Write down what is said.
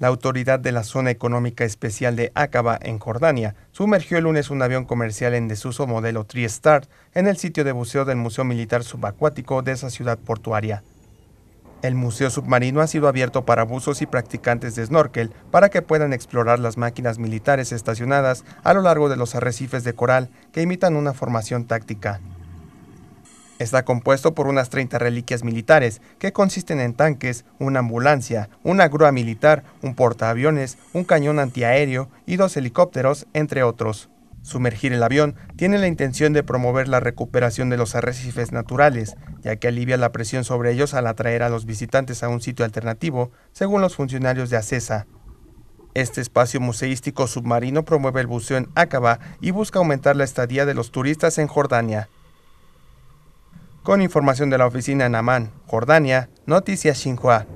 La autoridad de la Zona Económica Especial de Aqaba, en Jordania, sumergió el lunes un avión comercial en desuso modelo TriStar en el sitio de buceo del Museo Militar Subacuático de esa ciudad portuaria. El museo submarino ha sido abierto para buzos y practicantes de snorkel para que puedan explorar las máquinas militares estacionadas a lo largo de los arrecifes de coral que imitan una formación táctica. Está compuesto por unas 30 reliquias militares, que consisten en tanques, una ambulancia, una grúa militar, un portaaviones, un cañón antiaéreo y dos helicópteros, entre otros. Sumergir el avión tiene la intención de promover la recuperación de los arrecifes naturales, ya que alivia la presión sobre ellos al atraer a los visitantes a un sitio alternativo, según los funcionarios de ACESA. Este espacio museístico submarino promueve el buceo en Aqaba y busca aumentar la estadía de los turistas en Jordania. Con información de la oficina en Amán, Jordania, Noticias Xinhua.